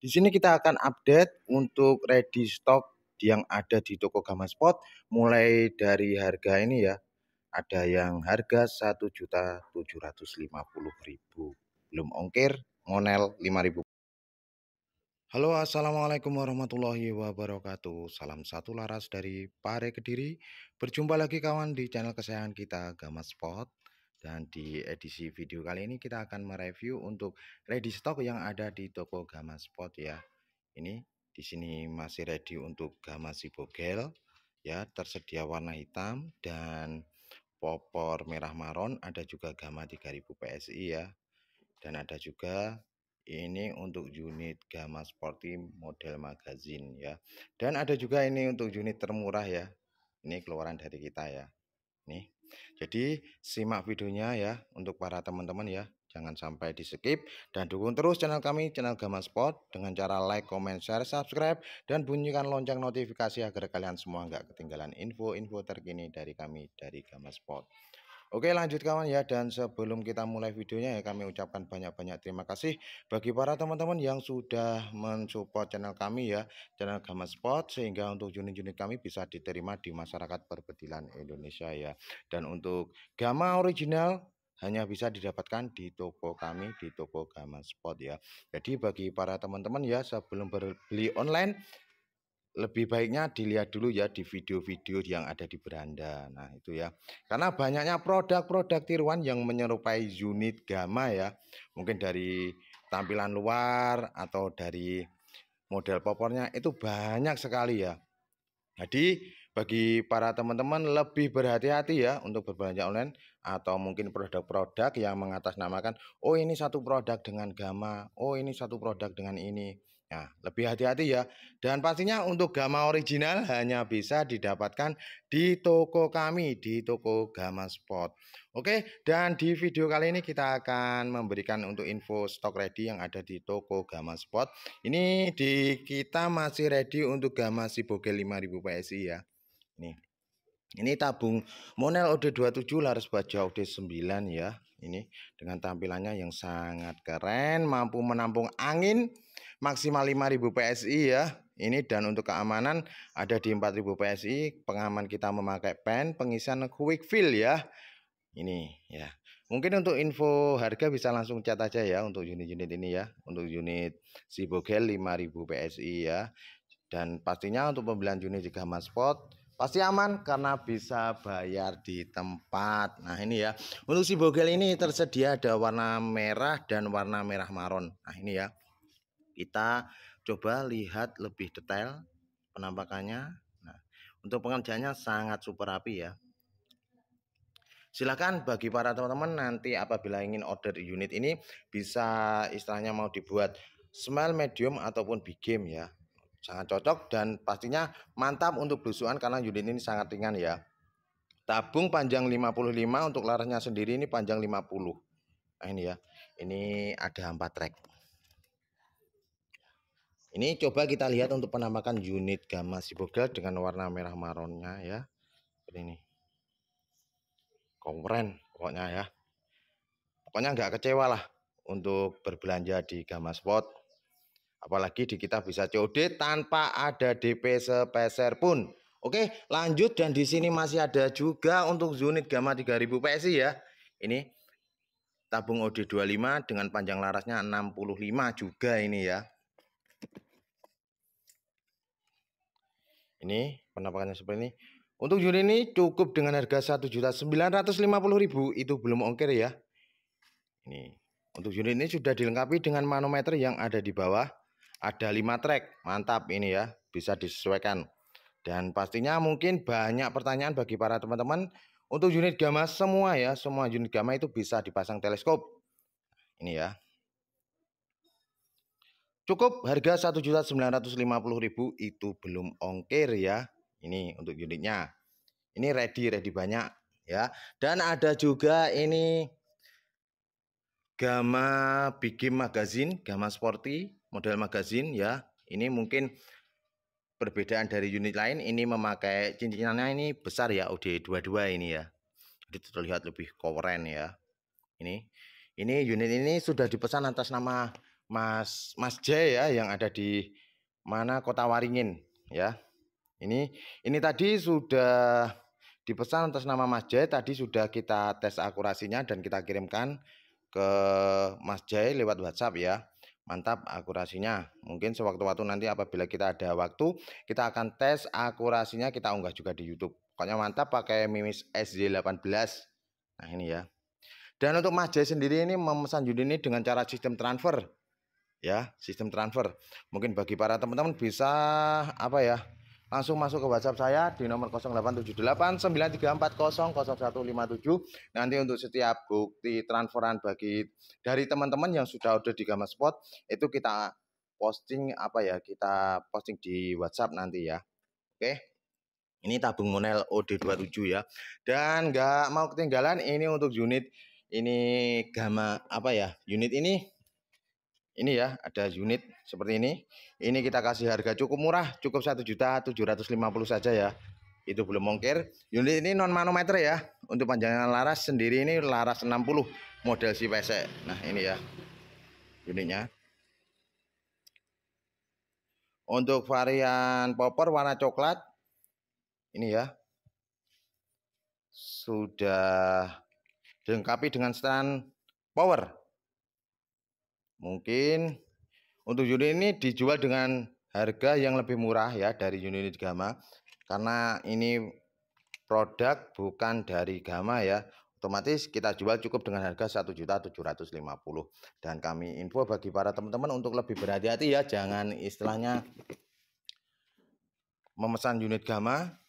Di sini kita akan update untuk ready stock yang ada di toko Gama Gamaspot mulai dari harga ini ya. Ada yang harga 1.750.000, belum ongkir, monel 5.000. Halo assalamualaikum warahmatullahi wabarakatuh Salam satu laras dari Pare Kediri Berjumpa lagi kawan di channel kesayangan kita Gama Gamaspot dan di edisi video kali ini kita akan mereview untuk ready stock yang ada di toko Gamma Spot ya. Ini di sini masih ready untuk Gamma Sibogel ya, tersedia warna hitam dan popor merah maron, ada juga Gamma 3000 PSI ya. Dan ada juga ini untuk unit Gamma Sporty model magazine ya. Dan ada juga ini untuk unit termurah ya. Ini keluaran dari kita ya. Nih jadi simak videonya ya untuk para teman-teman ya. Jangan sampai di skip dan dukung terus channel kami channel Gama Sport dengan cara like, comment, share, subscribe dan bunyikan lonceng notifikasi agar kalian semua nggak ketinggalan info-info terkini dari kami dari Gama Sport. Oke lanjut kawan ya dan sebelum kita mulai videonya ya kami ucapkan banyak-banyak terima kasih bagi para teman-teman yang sudah mensupport channel kami ya channel Gama Sport sehingga untuk unit-unit kami bisa diterima di masyarakat perbedilan Indonesia ya dan untuk Gama original hanya bisa didapatkan di toko kami di toko Gama Sport ya. Jadi bagi para teman-teman ya sebelum beli online lebih baiknya dilihat dulu ya di video-video yang ada di beranda. Nah, itu ya. Karena banyaknya produk-produk tiruan yang menyerupai unit gamma ya. Mungkin dari tampilan luar atau dari model popornya itu banyak sekali ya. Jadi bagi para teman-teman lebih berhati-hati ya untuk berbelanja online atau mungkin produk-produk yang mengatasnamakan oh ini satu produk dengan gamma, oh ini satu produk dengan ini. Ya, lebih hati-hati ya. Dan pastinya untuk Gama original hanya bisa didapatkan di toko kami, di toko Gama Spot. Oke, dan di video kali ini kita akan memberikan untuk info stok ready yang ada di toko Gama Spot. Ini di kita masih ready untuk Gama Siboge 5000 PSI ya. Ini, Ini tabung monel OD27 laras baja OD9 ya. Ini dengan tampilannya yang sangat keren, mampu menampung angin maksimal 5000 PSI ya. Ini dan untuk keamanan ada di 4000 PSI, pengaman kita memakai pen, pengisian quick fill ya. Ini ya. Mungkin untuk info harga bisa langsung cat aja ya untuk unit-unit ini ya. Untuk unit si Sibogel 5000 PSI ya. Dan pastinya untuk pembelian unit di Gama Spot pasti aman karena bisa bayar di tempat. Nah ini ya, untuk si bogel ini tersedia ada warna merah dan warna merah maron. Nah ini ya, kita coba lihat lebih detail penampakannya. Nah, untuk pengerjaannya sangat super rapi ya. Silahkan bagi para teman-teman nanti apabila ingin order unit ini bisa istilahnya mau dibuat small, medium ataupun big game ya. Sangat cocok dan pastinya mantap untuk blusuan karena unit ini sangat ringan ya. Tabung panjang 55 untuk larasnya sendiri ini panjang 50. Nah, ini ya. Ini ada empat track. Ini coba kita lihat untuk penampakan unit gamma sibogel dengan warna merah maronnya ya. Seperti ini. Keren pokoknya ya. Pokoknya nggak kecewa lah untuk berbelanja di Gamma Spot. Apalagi di kita bisa COD tanpa ada DP sepeser pun. Oke, lanjut dan di sini masih ada juga untuk unit Gamma 3000 PSI ya. Ini tabung OD25 dengan panjang larasnya 65 juga ini ya. Ini penampakannya seperti ini. Untuk unit ini cukup dengan harga 1.950.000 itu belum ongkir ya. Ini untuk unit ini sudah dilengkapi dengan manometer yang ada di bawah. Ada 5 track, mantap ini ya, bisa disesuaikan. Dan pastinya mungkin banyak pertanyaan bagi para teman-teman untuk unit gamma semua ya, semua unit gamma itu bisa dipasang teleskop. Ini ya, Cukup harga 1.950.000 itu belum ongkir ya. Ini untuk unitnya. Ini ready ready banyak ya. Dan ada juga ini Gamma Bigim Magazine, Gamma Sporty model magazine ya. Ini mungkin perbedaan dari unit lain ini memakai cincinannya ini besar ya OD22 ini ya. Jadi terlihat lebih keren ya. Ini ini unit ini sudah dipesan atas nama Mas Mas J ya yang ada di mana Kota Waringin ya. Ini ini tadi sudah dipesan atas nama Mas J tadi sudah kita tes akurasinya dan kita kirimkan ke Mas J lewat WhatsApp ya. Mantap akurasinya. Mungkin sewaktu-waktu nanti apabila kita ada waktu kita akan tes akurasinya kita unggah juga di YouTube. Pokoknya mantap pakai Mimis SD18. Nah ini ya. Dan untuk Mas J sendiri ini memesan unit ini dengan cara sistem transfer ya sistem transfer mungkin bagi para teman-teman bisa apa ya langsung masuk ke WhatsApp saya di nomor 087893400157 nanti untuk setiap bukti transferan bagi dari teman-teman yang sudah order di Gama Spot itu kita posting apa ya kita posting di WhatsApp nanti ya oke ini tabung monel OD27 ya dan nggak mau ketinggalan ini untuk unit ini Gama apa ya unit ini ini ya ada unit seperti ini ini kita kasih harga cukup murah cukup juta 750 saja ya itu belum mongkir unit ini non manometer ya untuk panjangan laras sendiri ini laras 60 model si PC. nah ini ya unitnya untuk varian popor warna coklat ini ya sudah dilengkapi dengan stand power Mungkin untuk unit ini dijual dengan harga yang lebih murah ya dari unit Gamma karena ini produk bukan dari Gamma ya. Otomatis kita jual cukup dengan harga 1.750 dan kami info bagi para teman-teman untuk lebih berhati-hati ya jangan istilahnya memesan unit Gamma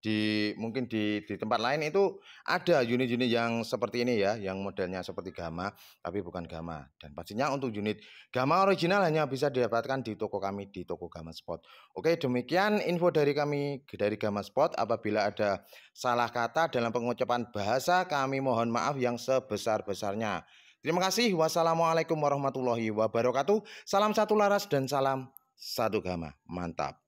di mungkin di di tempat lain itu ada unit-unit yang seperti ini ya, yang modelnya seperti Gama tapi bukan Gama. Dan pastinya untuk unit Gama original hanya bisa didapatkan di toko kami di toko Gama Spot. Oke, demikian info dari kami dari Gama Spot. Apabila ada salah kata dalam pengucapan bahasa, kami mohon maaf yang sebesar-besarnya. Terima kasih. Wassalamualaikum warahmatullahi wabarakatuh. Salam satu laras dan salam satu Gama. Mantap.